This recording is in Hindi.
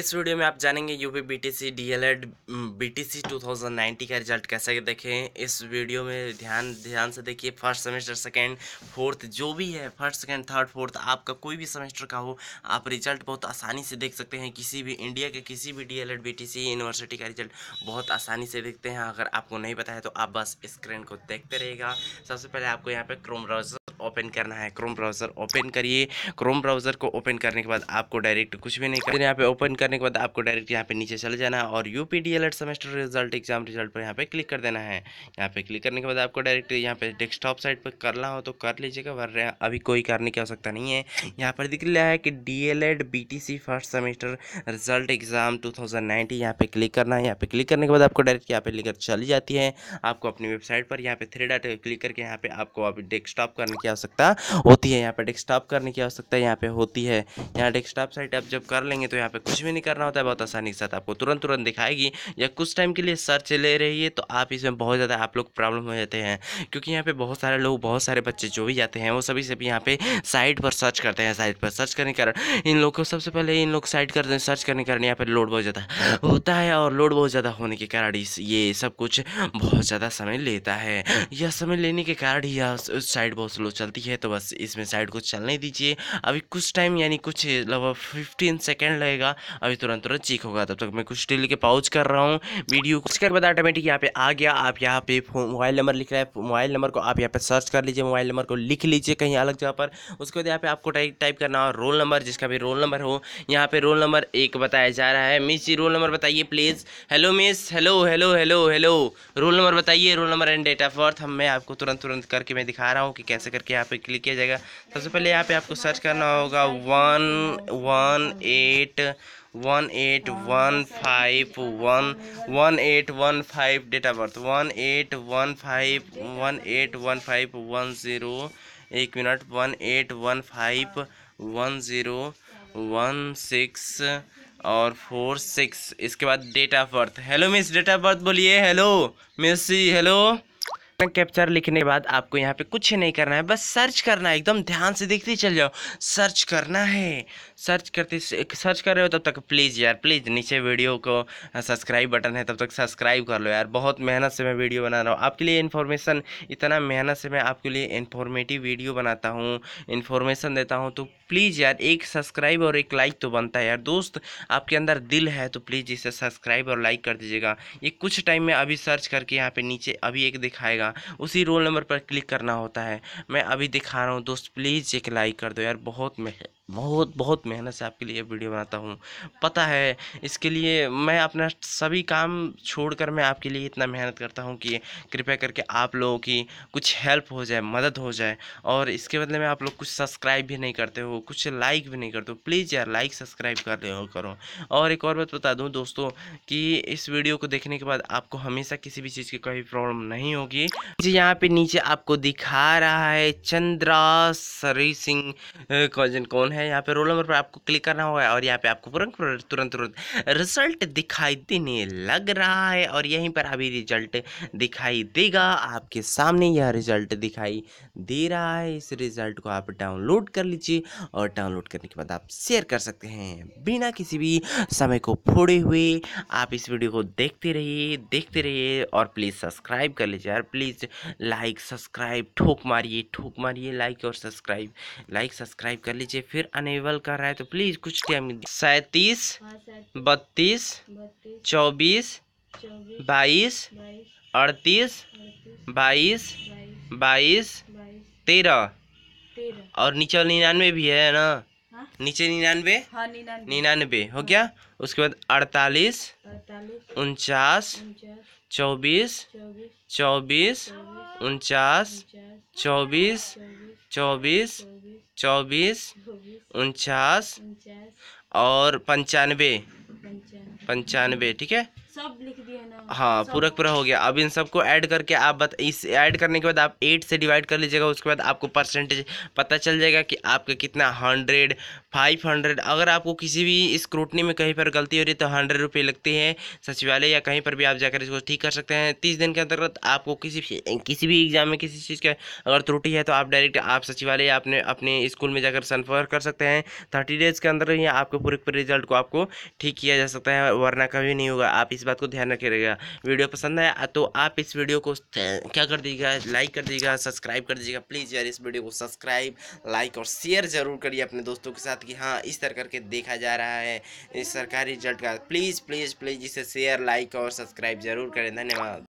इस वीडियो में आप जानेंगे यूपी बीटीसी डीएलएड बीटीसी 2090 का रिजल्ट कैसे देखें इस वीडियो में ध्यान ध्यान से देखिए फर्स्ट सेमेस्टर सेकेंड फोर्थ जो भी है फर्स्ट सेकेंड थर्ड फोर्थ आपका कोई भी सेमेस्टर का हो आप रिजल्ट बहुत आसानी से देख सकते हैं किसी भी इंडिया के किसी भी डी एल यूनिवर्सिटी का रिजल्ट बहुत आसानी से देखते हैं अगर आपको नहीं पता है तो आप बस स्क्रीन को देखते रहेगा सबसे पहले आपको यहाँ पर क्रोम ब्राउजर ओपन करना है क्रोम ब्राउज़र ओपन करिए क्रोम ब्राउज़र को ओपन करने के बाद आपको डायरेक्ट कुछ भी नहीं करना यहाँ पे ओपन करने के बाद आपको डायरेक्ट यहाँ पे नीचे चले जाना है और U P D L semester result exam result पर यहाँ पे क्लिक कर देना है यहाँ पे क्लिक करने के बाद आपको डायरेक्ट यहाँ पे डेस्कटॉप साइड पर करना हो तो कर लीजिएगा भर रहे अभी कोई करने की आवश्यकता नहीं है यहाँ पर दिख लिया है कि D L Ed B T C first semester result exam two thousand nineteen यहाँ पे क्लिक करना है यहाँ पे क्लिक करने के बाद आपको डायरेक्ट यहाँ पे लेकर चली जाती है आपको अपनी वेबसाइट पर यहाँ पे थ्री डाटा क्लिक करके यहाँ पे आपको अभी डेस्कटॉप करने की आवश्यकता होती है यहाँ पे डेस्कटॉप करने की आवश्यकता यहाँ पे होती है यहाँ डेस्कटॉप साइट आप जब कर लेंगे तो यहाँ पे कुछ भी नहीं करना होता है बहुत आसानी के साथ आपको तुरंत तुरंत दिखाएगी या कुछ टाइम के लिए सर्च ले रही है तो आप इसमें बहुत ज़्यादा आप लोग प्रॉब्लम हो जाते हैं क्योंकि यहाँ पर बहुत सारे लोग बहुत सारे बच्चे जो भी जाते हैं वो सभी से भी यहाँ पे साइट पर सर्च करते हैं साइट पर सर्च करने के कारण इन लोग को सबसे पहले इन लोग साइट करते हैं सर्च करने के कारण यहाँ पर लोड बहुत ज़्यादा होता है और लोड बहुत ज़्यादा होने के कारण ये सब कुछ बहुत ज़्यादा समय लेता है यह समय लेने के कारण यह साइट बहुत स्लो चलती है तो बस इसमें साइड को चलने दीजिए अभी कुछ टाइम यानी कुछ लगभग फिफ्टीन सेकेंड लगेगा अभी तुरंत तुरंत चीख होगा तब तक मैं कुछ स्टील के पाउच कर रहा हूँ वीडियो कुछ कर बता ऑटोमेटिक यहाँ पे आ गया आप यहाँ पे मोबाइल नंबर लिख रहा है मोबाइल नंबर को आप यहाँ पे सर्च कर लीजिए मोबाइल नंबर को लिख लीजिए कहीं अलग जगह पर उसके बाद यहाँ पे आपको टाइप टाइप करना हो रोल नंबर जिसका भी रोल नंबर हो यहाँ पे रोल नंबर एक बताया जा रहा है मिस जी रोल नंबर बताइए please hello miss hello hello hello hello roll number बताइए roll number and date of birth हम मैं आपको तुरंत तुरंत करके मैं दिखा रहा हूँ कि कैसे करके करके यहाँ पे क्लिक किया जाएगा सबसे पहले यहाँ पे आपको सर्च करना होगा one one eight one eight one five one one eight one five date of birth one eight one five one eight one five one zero एक minute one eight one five one zero one six और फोर सिक्स इसके बाद date of birth hello miss date of birth बोलिए हेलो मिस हेलो कैप्चर लिखने के बाद आपको यहाँ पे कुछ नहीं करना है बस सर्च करना है एकदम ध्यान से देखते चल जाओ सर्च करना है सर्च करते सर्च कर रहे हो तब तक प्लीज़ यार प्लीज़ नीचे वीडियो को सब्सक्राइब हाँ, बटन है तब तक सब्सक्राइब कर लो यार बहुत मेहनत से मैं वीडियो बना रहा हूँ आपके लिए इन्फॉर्मेशन इतना मेहनत से मैं आपके लिए इन्फॉर्मेटिव वीडियो बनाता हूँ इन्फॉर्मेशन देता हूँ तो प्लीज़ यार एक सब्सक्राइब और एक लाइक तो बनता है यार दोस्त आपके अंदर दिल है तो प्लीज़ इसे सब्सक्राइब और लाइक कर दीजिएगा ये कुछ टाइम में अभी सर्च करके यहाँ पे नीचे अभी एक दिखाएगा उसी रोल नंबर पर क्लिक करना होता है मैं अभी दिखा रहा हूँ दोस्त प्लीज़ एक लाइक कर दो यार बहुत मेहनत बहुत बहुत मेहनत से आपके लिए वीडियो बनाता हूँ पता है इसके लिए मैं अपना सभी काम छोड़कर मैं आपके लिए इतना मेहनत करता हूँ कि कृपया करके आप लोगों की कुछ हेल्प हो जाए मदद हो जाए और इसके बदले में आप लोग कुछ सब्सक्राइब भी नहीं करते हो कुछ लाइक भी नहीं करते हो प्लीज़ यार लाइक सब्सक्राइब कर रहे हो करो और एक और बात बता दूँ दोस्तों कि इस वीडियो को देखने के बाद आपको हमेशा किसी भी चीज़ की कोई प्रॉब्लम नहीं होगी जी यहाँ पर नीचे आपको दिखा रहा है चंद्रा सरी सिंह कौन कौन है है यहाँ पे रोल नंबर पर आपको क्लिक करना होगा और यहाँ पे आपको तुरंत तुरंत रिजल्ट दिखाई देने लग रहा है और यहीं पर अभी रिजल्ट दिखाई देगा आपके सामने यह रिजल्ट दिखाई दे रहा है इस रिजल्ट को आप डाउनलोड कर लीजिए और डाउनलोड करने के बाद आप शेयर कर सकते हैं बिना किसी भी समय को फोड़े हुए आप इस वीडियो को देखते रहिए देखते रहिए और प्लीज़ सब्सक्राइब कर लीजिए और प्लीज़ लाइक सब्सक्राइब ठोक मारिए ठोक मारिए लाइक और सब्सक्राइब लाइक सब्सक्राइब कर लीजिए फिर पेमेंट अनेबल कर रहा है तो प्लीज़ कुछ टाइम हाँ, सैंतीस बत्तीस चौबीस बाईस अड़तीस बाईस बाईस तेरह और नीचे निन्यानवे भी है ना हाँ। नीचे हाँ, निन्यानवे निन्यानवे हो गया उसके बाद अड़तालीस उनचास चौबीस चौबीस उनचास चौबीस चौबीस चौबीस उनचास और पंचानवे पंचानवे ठीक है सब लिख हाँ पूरा पूरा हो गया अब इन सबको ऐड करके आप बत, इस ऐड करने के बाद आप एट से डिवाइड कर लीजिएगा उसके बाद आपको परसेंटेज पता चल जाएगा कि आपका कितना हंड्रेड फाइव हंड्रेड अगर आपको किसी भी स्क्रूटनी में कहीं पर गलती हो रही है तो हंड्रेड रुपये लगते हैं सचिवालय या कहीं पर भी आप जाकर इसको ठीक कर सकते हैं तीस दिन के अंतर्गत आपको किसी किसी भी एग्ज़ाम में किसी चीज़ का अगर त्रुटि है तो आप डायरेक्ट आप सचिवालय या अपने अपने स्कूल में जाकर संपर्क कर सकते हैं थर्टी डेज़ के अंदर ही आपके पूरे पूरे रिजल्ट को आपको ठीक किया जा सकता है वरना कभी नहीं होगा आप इस बात को ध्यान रखिएगा दीजिएगा वीडियो पसंद आया तो आप इस वीडियो को क्या कर दीजिएगा लाइक कर दीजिएगा सब्सक्राइब कर दीजिएगा प्लीज़ यार इस वीडियो को सब्सक्राइब लाइक और शेयर ज़रूर करिए अपने दोस्तों के साथ कि हाँ इस तरह करके देखा जा रहा है इस सरकारी रिजल्ट का प्लीज़ प्लीज़ प्लीज़ इसे शेयर लाइक और सब्सक्राइब ज़रूर करें धन्यवाद